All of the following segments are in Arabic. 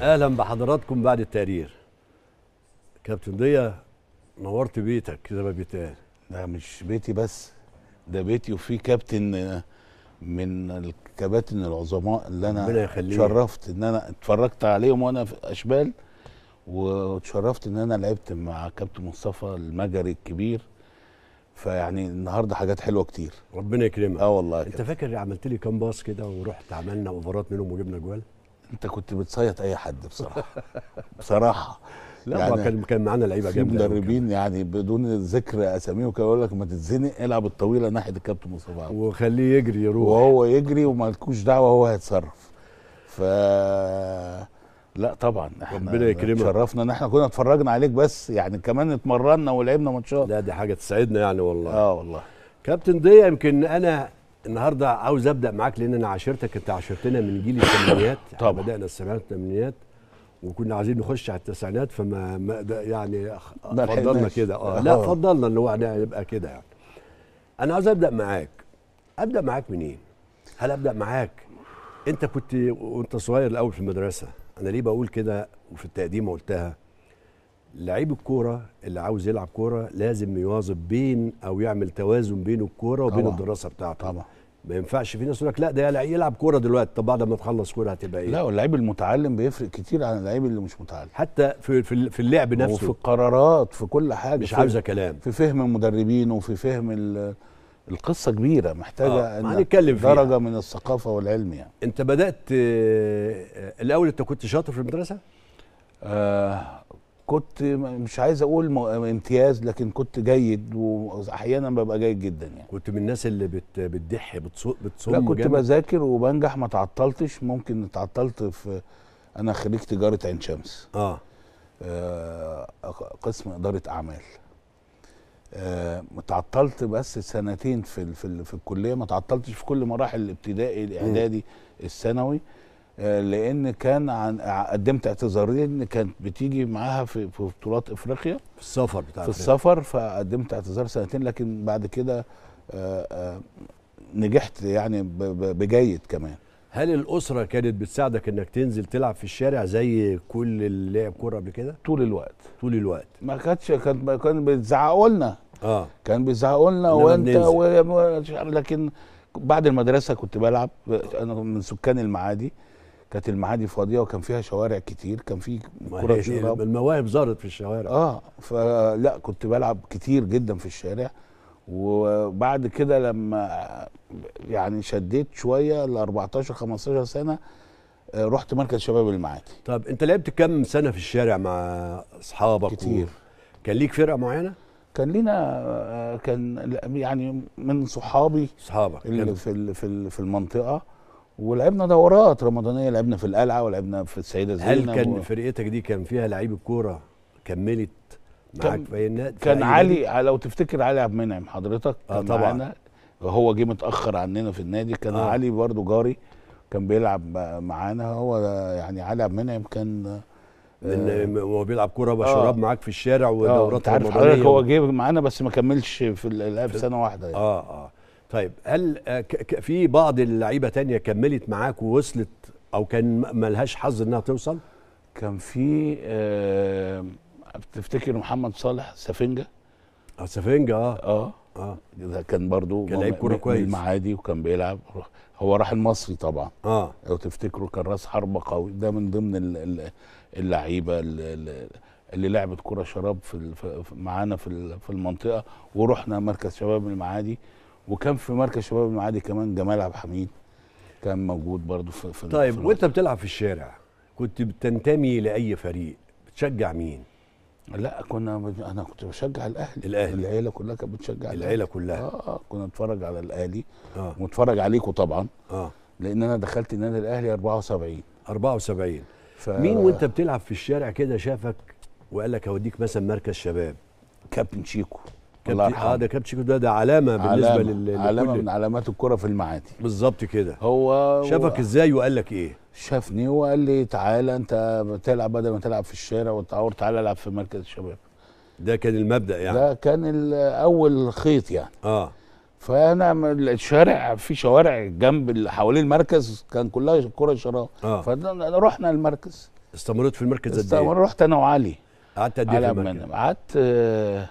اهلا بحضراتكم بعد التقرير كابتن ضيا نورت بيتك زي ما بيتقال ده مش بيتي بس ده بيتي وفي كابتن من الكباتن العظماء اللي انا اتشرفت ان انا اتفرجت عليهم وانا في اشبال واتشرفت ان انا لعبت مع كابتن مصطفى المجري الكبير فيعني النهارده حاجات حلوه كتير ربنا يكرمك اه والله انت فاكر عملت لي كام باص كده ورحت عملنا اوفرات منهم وجبنا جوال انت كنت بتصيط اي حد بصراحه بصراحه لا يعني كان كان معانا لعيبه جامده مدربين يعني بدون ذكر اساميهم كانوا يقول لك ما تتزنق العب الطويله ناحيه الكابتن مصطفى عبد وخليه يجري يروح وهو يجري ومالكوش دعوه هو هيتصرف ف لا طبعا احنا ربنا يكرمك شرفنا ان احنا كنا اتفرجنا عليك بس يعني كمان اتمرنا ولعبنا ماتشات لا دي حاجه تسعدنا يعني والله اه والله كابتن دي يمكن انا النهارده عاوز ابدا معاك لان انا عاشرتك انت عاشرتنا من جيل الثمانينات طبعا بدانا السبعينات والثمانينات وكنا عايزين نخش على التسعينات فما ما يعني فضلنا كده اه لا آه. فضلنا ان هو نبقى يعني كده يعني انا عاوز ابدا معاك ابدا معاك منين؟ هل ابدا معاك انت كنت وانت صغير الاول في المدرسه انا ليه بقول كده وفي التقديم قلتها لعيب الكوره اللي عاوز يلعب كوره لازم يواظب بين او يعمل توازن بين الكوره وبين طبعا. الدراسه بتاعته طبعا ما ينفعش في ناس يقول لك لا ده يلعب كوره دلوقتي طب بعد ما تخلص كوره هتبقى ايه؟ لا واللعيب المتعلم بيفرق كتير عن اللعيب اللي مش متعلم حتى في في اللعب نفسه وفي القرارات في كل حاجه مش عاوزه كلام في فهم المدربين وفي فهم القصه كبيره محتاجه آه. نتكلم فيها درجه من الثقافه والعلم يعني انت بدات آه، الاول انت كنت شاطر في المدرسه؟ آه كنت مش عايز اقول امتياز لكن كنت جيد واحيانا ببقى جيد جدا يعني كنت من الناس اللي بت بتدح بتصوم لا كنت جامد. بذاكر وبنجح ما تعطلتش ممكن اتعطلت في انا خريج تجاره عين شمس اه, آه قسم اداره اعمال آه تعطلت بس سنتين في في, في الكليه ما تعطلتش في كل مراحل الابتدائي الاعدادي الثانوي لان كان عن قدمت اعتذارين كانت بتيجي معاها في, في بطولات افريقيا في السفر بتاع في السفر فقدمت اعتذار سنتين لكن بعد كده آه، آه، نجحت يعني بجيد كمان هل الاسره كانت بتساعدك انك تنزل تلعب في الشارع زي كل اللي لعب كوره قبل كده طول الوقت طول الوقت ما كانتش كان كان بيزعقوا لنا اه كان بيزعقوا لنا وانت و... لكن بعد المدرسه كنت بلعب انا من سكان المعادي كانت المعادي فاضيه وكان فيها شوارع كتير كان في كره المواهب ظهرت في الشوارع اه فلا كنت بلعب كتير جدا في الشارع وبعد كده لما يعني شديت شويه ل 14 15 سنه آه، رحت مركز شباب المعادي طب انت لعبت كام سنه في الشارع مع اصحابك كتير و... كان ليك فرقه معينه كان لينا آه، كان يعني من صحابي صحابك اللي في في المنطقه ولعبنا دورات رمضانيه لعبنا في القلعه ولعبنا في السيده زينب هل كان و... فرقتك دي كان فيها لعيب الكوره كملت معاك في النادي كان علي لو تفتكر علي عبد المنعم حضرتك آه طبعا هو جه متاخر عننا في النادي كان آه. علي برضو جاري كان بيلعب معانا هو يعني علي عبد المنعم كان آه، هو بيلعب كوره بقى آه. معاك في الشارع ودورات آه. حضرتك هو جه معانا بس ما كملش في الالعاب سنه واحده يعني. اه اه طيب هل آه، في بعض اللعيبه تانية كملت معاك ووصلت او كان ملهاش حظ انها توصل كان في أه بتفتكر محمد صالح سفنجة؟ اه سفنجة آه. اه اه ده كان برضو كان لعيب كوره كويس المعادي وكان بيلعب هو راح المصري طبعا اه لو تفتكروا كان راس حربه قوي ده من ضمن اللعيبه اللي لعبت كره شراب في معانا في المنطقه ورحنا مركز شباب المعادي وكان في مركز شباب المعادي كمان جمال عبد الحميد كان موجود برضه في, في طيب في وانت بتلعب في الشارع كنت بتنتمي لاي فريق بتشجع مين لا كنا انا كنت بشجع الاهلي الاهلي العيله كلها كانت بتشجع العيله الأهلي. كلها اه, آه كنا نتفرج على الاهلي آه. ونتفرج عليكم طبعا اه لان انا دخلت النادي الاهلي 74 74 ف... مين وانت بتلعب في الشارع كده شافك وقال لك هوديك مثلا مركز شباب كابتن شيكو كابتن اه ده كابتن شيكو ده ده علامه بالنسبه علامة لل... علامه من علامات الكره في المعادي بالظبط كده هو شافك و... ازاي وقال لك ايه؟ شافني وقال لي تعالى انت بتلعب بدل ما تلعب في الشارع وتعور تعالى العب في مركز الشباب ده كان المبدا يعني ده كان اول خيط يعني اه فانا الشارع في شوارع جنب حوالين المركز كان كلها كره شراب آه. فرحنا المركز استمرت في المركز قد ايه؟ رحت انا وعلي قعدت قد ايه في قعدت آه،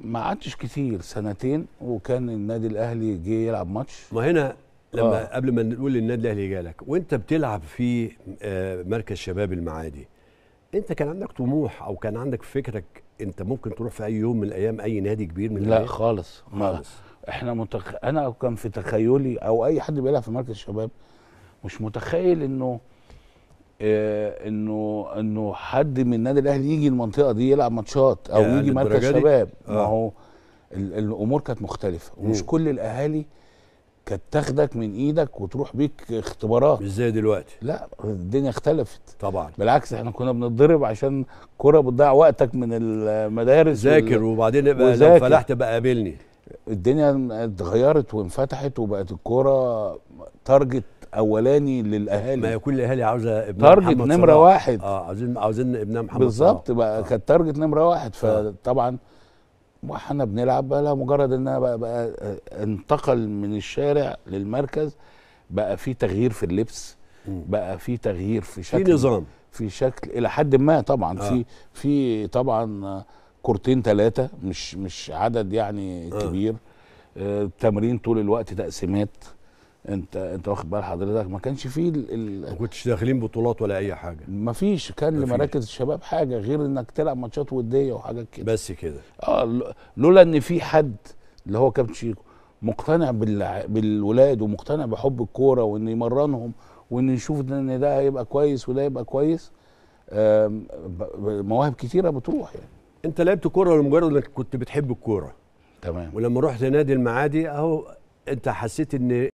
ما قعدتش كتير سنتين وكان النادي الاهلي جه يلعب ماتش ما هنا لما آه. قبل ما نقول النادي الاهلي جالك وانت بتلعب في آه، مركز شباب المعادي انت كان عندك طموح او كان عندك فكرك انت ممكن تروح في اي يوم من الايام اي نادي كبير من لا الأيام؟ خالص خالص احنا متخ... انا كان في تخيلي او اي حد بيلعب في مركز شباب مش متخيل انه آه، انه انه حد من النادي الاهلي يجي المنطقه دي يلعب ماتشات او يعني يجي مركز شباب آه. ما هو الامور كانت مختلفه ومش كل الاهالي كانت تاخدك من ايدك وتروح بيك اختبارات مش زي دلوقتي لا الدنيا اختلفت طبعا بالعكس احنا كنا بنتضرب عشان كره بتضيع وقتك من المدارس ذاكر وبعدين ابقى لو فلحت بقى قابلني الدنيا اتغيرت وانفتحت وبقت الكوره تارجت اولاني للاهالي ما هي كل الاهالي عاوزه ابنها تارجت نمره صراحة. واحد اه عاوزين عاوزين ابنها محمد بالظبط بقى آه. كانت تارجت نمره واحد آه. فطبعا واحنا بنلعب بقى مجرد ان انا بقى, بقى آه، انتقل من الشارع للمركز بقى في تغيير في اللبس بقى في تغيير في شكل في نظام في شكل الى حد ما طبعا آه. في في طبعا كورتين ثلاثه مش مش عدد يعني آه. كبير آه تمرين طول الوقت تقسيمات انت انت واخد بال حضرتك ما كانش فيه ال... ما كنتش داخلين بطولات ولا اي حاجه ما فيش كان لمراكز الشباب حاجه غير انك تلعب ماتشات وديه وحاجات كده بس كده اه لولا ان في حد اللي هو كابتن شيكو مقتنع بالع... بالولاد ومقتنع بحب الكوره وان يمرنهم وان يشوف ان ده هيبقى كويس وده يبقى كويس مواهب كتيره بتروح يعني انت لعبت كوره لمجرد انك كنت بتحب الكوره تمام ولما رحت نادي المعادي اهو انت حسيت ان